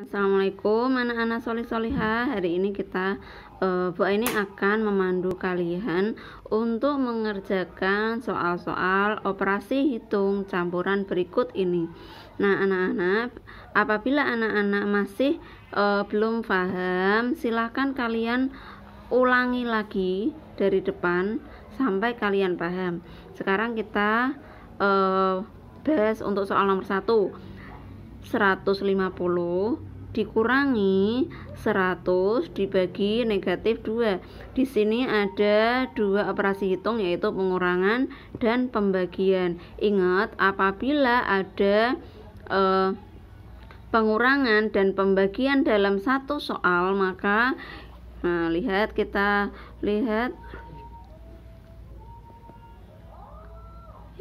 Assalamualaikum anak-anak soli-soliha. hari ini kita e, Bu ini akan memandu kalian untuk mengerjakan soal-soal operasi hitung campuran berikut ini nah anak-anak apabila anak-anak masih e, belum paham silahkan kalian ulangi lagi dari depan sampai kalian paham sekarang kita e, bahas untuk soal nomor 1 150 dikurangi 100 dibagi negatif 2 di sini ada dua operasi hitung yaitu pengurangan dan pembagian ingat apabila ada eh, pengurangan dan pembagian dalam satu soal maka nah lihat kita lihat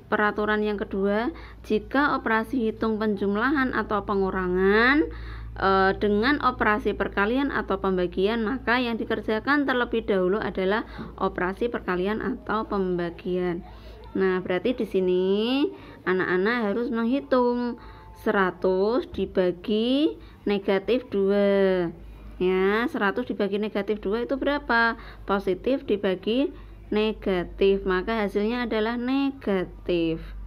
peraturan yang kedua, jika operasi hitung penjumlahan atau pengurangan Eh, dengan operasi perkalian atau pembagian, maka yang dikerjakan terlebih dahulu adalah operasi perkalian atau pembagian. Nah, berarti di sini anak-anak harus menghitung 100 dibagi negatif 2 ya 100 dibagi negatif 2 itu berapa positif dibagi negatif maka hasilnya adalah negatif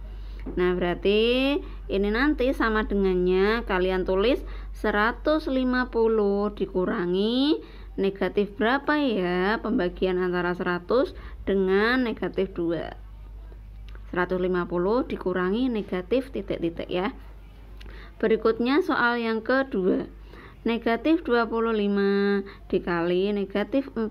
Nah, berarti ini nanti sama dengannya kalian tulis 150 dikurangi negatif berapa ya pembagian antara 100 dengan negatif 2 150 dikurangi negatif titik-titik ya berikutnya soal yang kedua negatif 25 dikali negatif 4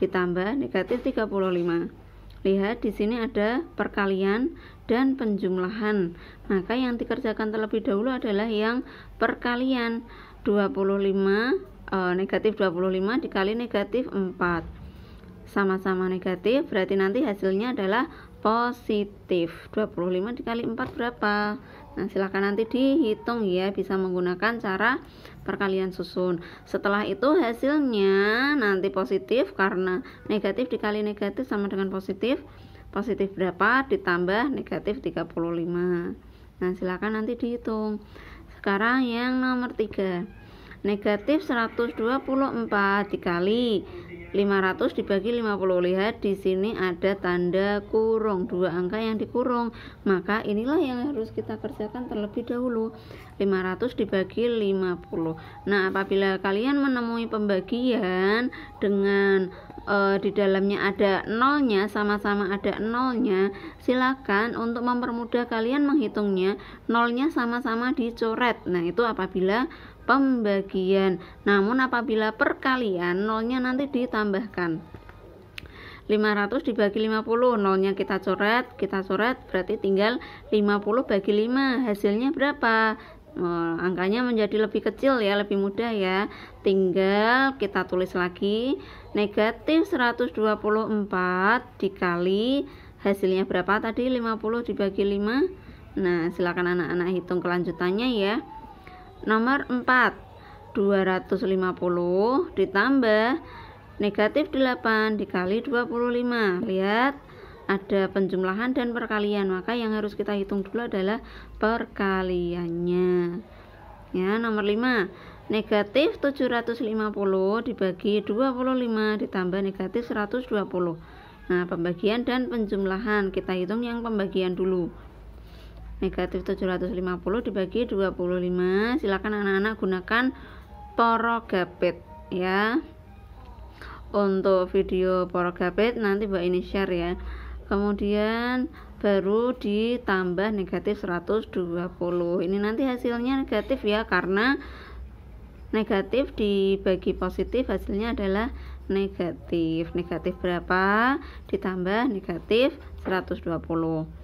ditambah negatif 35 Lihat di sini ada perkalian dan penjumlahan. Maka yang dikerjakan terlebih dahulu adalah yang perkalian 25 e, negatif 25 dikali negatif 4 sama-sama negatif berarti nanti hasilnya adalah positif 25 dikali 4 berapa Nah silahkan nanti dihitung ya bisa menggunakan cara perkalian susun setelah itu hasilnya nanti positif karena negatif dikali negatif sama dengan positif positif berapa ditambah negatif 35 nah silahkan nanti dihitung sekarang yang nomor 3 negatif 124 dikali 500 dibagi 50 lihat di sini ada tanda kurung dua angka yang dikurung maka inilah yang harus kita kerjakan terlebih dahulu 500 dibagi 50 nah apabila kalian menemui pembagian dengan e, di dalamnya ada nolnya sama-sama ada nolnya silakan untuk mempermudah kalian menghitungnya nolnya sama-sama dicoret nah itu apabila pembagian. Namun apabila perkalian nolnya nanti ditambahkan. 500 dibagi 50 nolnya kita coret kita coret berarti tinggal 50 bagi 5 hasilnya berapa oh, angkanya menjadi lebih kecil ya lebih mudah ya tinggal kita tulis lagi negatif 124 dikali hasilnya berapa tadi 50 dibagi 5 nah silakan anak-anak hitung kelanjutannya ya Nomor 4 250 ditambah negatif 8 dikali 25 Lihat ada penjumlahan dan perkalian Maka yang harus kita hitung dulu adalah perkaliannya Ya, nomor 5 Negatif 750 dibagi 25 ditambah negatif 120 Nah, pembagian dan penjumlahan kita hitung yang pembagian dulu negatif 750 dibagi 25 silakan anak-anak gunakan porogapit ya untuk video porogapit nanti Mbak ini share ya kemudian baru ditambah negatif 120 ini nanti hasilnya negatif ya karena negatif dibagi positif hasilnya adalah negatif negatif berapa ditambah negatif 120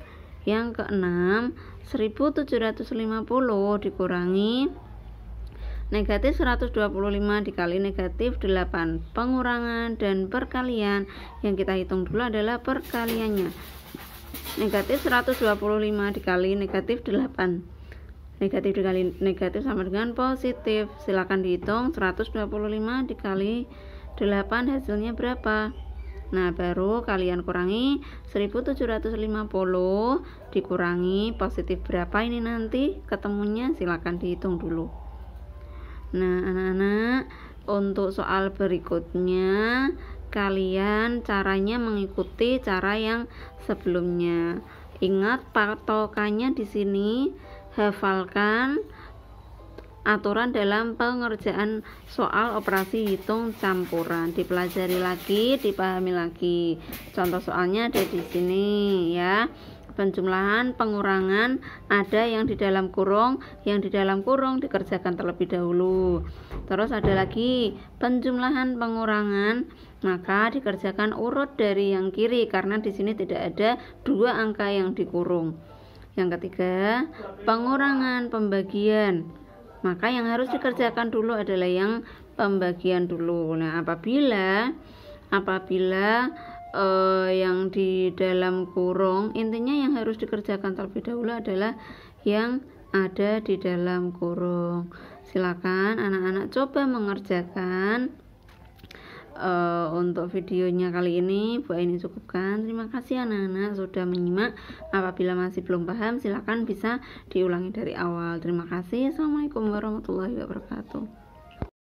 yang keenam, 1750 dikurangi negatif 125 dikali negatif 8 pengurangan dan perkalian yang kita hitung dulu adalah perkaliannya negatif 125 dikali negatif 8 negatif dikali negatif sama dengan positif silahkan dihitung 125 dikali 8 hasilnya berapa Nah, baru kalian kurangi 1750 dikurangi positif berapa ini nanti ketemunya silahkan dihitung dulu. Nah, anak-anak, untuk soal berikutnya kalian caranya mengikuti cara yang sebelumnya. Ingat patokannya di sini hafalkan aturan dalam pengerjaan soal operasi hitung campuran dipelajari lagi dipahami lagi contoh soalnya ada di sini ya penjumlahan pengurangan ada yang di dalam kurung yang di dalam kurung dikerjakan terlebih dahulu terus ada lagi penjumlahan pengurangan maka dikerjakan urut dari yang kiri karena di sini tidak ada dua angka yang dikurung yang ketiga pengurangan pembagian maka yang harus dikerjakan dulu adalah yang pembagian dulu nah apabila apabila uh, yang di dalam kurung intinya yang harus dikerjakan terlebih dahulu adalah yang ada di dalam kurung silakan anak-anak coba mengerjakan uh, untuk videonya kali ini Bu Aini cukupkan. Terima kasih anak-anak sudah menyimak. Apabila masih belum paham silahkan bisa diulangi dari awal. Terima kasih. Assalamualaikum warahmatullahi wabarakatuh.